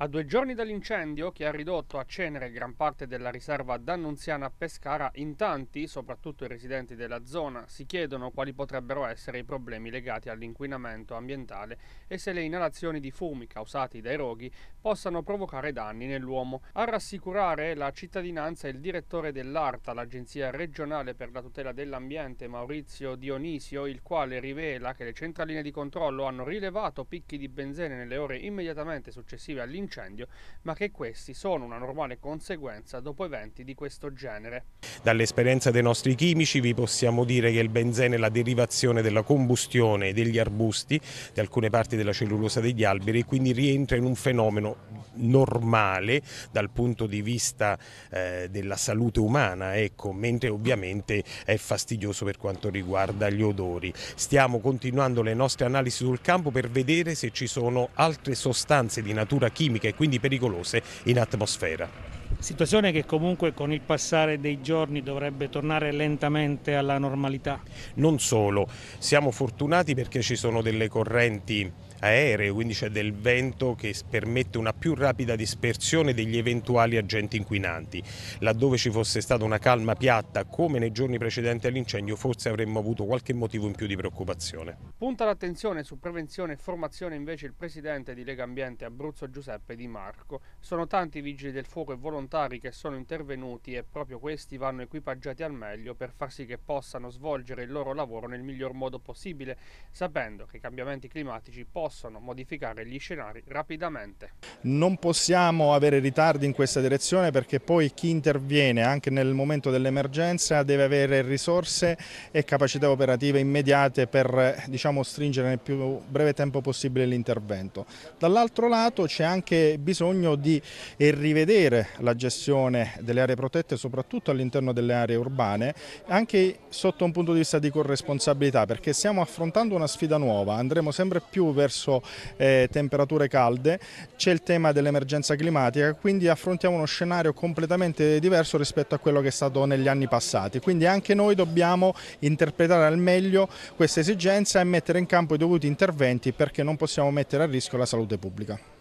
A due giorni dall'incendio che ha ridotto a cenere gran parte della riserva d'Annunziana a Pescara, in tanti, soprattutto i residenti della zona, si chiedono quali potrebbero essere i problemi legati all'inquinamento ambientale e se le inalazioni di fumi causati dai roghi possano provocare danni nell'uomo. A rassicurare la cittadinanza il direttore dell'ARTA, l'Agenzia regionale per la tutela dell'ambiente Maurizio Dionisio, il quale rivela che le centraline di controllo hanno rilevato picchi di benzene nelle ore immediatamente successive all'incendio dell'incendio, ma che questi sono una normale conseguenza dopo eventi di questo genere. Dall'esperienza dei nostri chimici vi possiamo dire che il benzene è la derivazione della combustione degli arbusti, di alcune parti della cellulosa degli alberi, e quindi rientra in un fenomeno normale dal punto di vista eh, della salute umana, ecco, mentre ovviamente è fastidioso per quanto riguarda gli odori. Stiamo continuando le nostre analisi sul campo per vedere se ci sono altre sostanze di natura chimica chimiche e quindi pericolose in atmosfera. Situazione che comunque con il passare dei giorni dovrebbe tornare lentamente alla normalità. Non solo, siamo fortunati perché ci sono delle correnti aeree, quindi c'è del vento che permette una più rapida dispersione degli eventuali agenti inquinanti. Laddove ci fosse stata una calma piatta come nei giorni precedenti all'incendio forse avremmo avuto qualche motivo in più di preoccupazione. Punta l'attenzione su prevenzione e formazione invece il presidente di Lega Ambiente Abruzzo Giuseppe Di Marco. Sono tanti vigili del fuoco e volontari che sono intervenuti e proprio questi vanno equipaggiati al meglio per far sì che possano svolgere il loro lavoro nel miglior modo possibile, sapendo che i cambiamenti climatici possono possano modificare gli scenari rapidamente. Non possiamo avere ritardi in questa direzione perché poi chi interviene anche nel momento dell'emergenza deve avere risorse e capacità operative immediate per eh, diciamo, stringere nel più breve tempo possibile l'intervento. Dall'altro lato c'è anche bisogno di eh, rivedere la gestione delle aree protette soprattutto all'interno delle aree urbane anche sotto un punto di vista di corresponsabilità perché stiamo affrontando una sfida nuova, andremo sempre più verso verso eh, temperature calde, c'è il tema dell'emergenza climatica, quindi affrontiamo uno scenario completamente diverso rispetto a quello che è stato negli anni passati, quindi anche noi dobbiamo interpretare al meglio questa esigenza e mettere in campo i dovuti interventi perché non possiamo mettere a rischio la salute pubblica.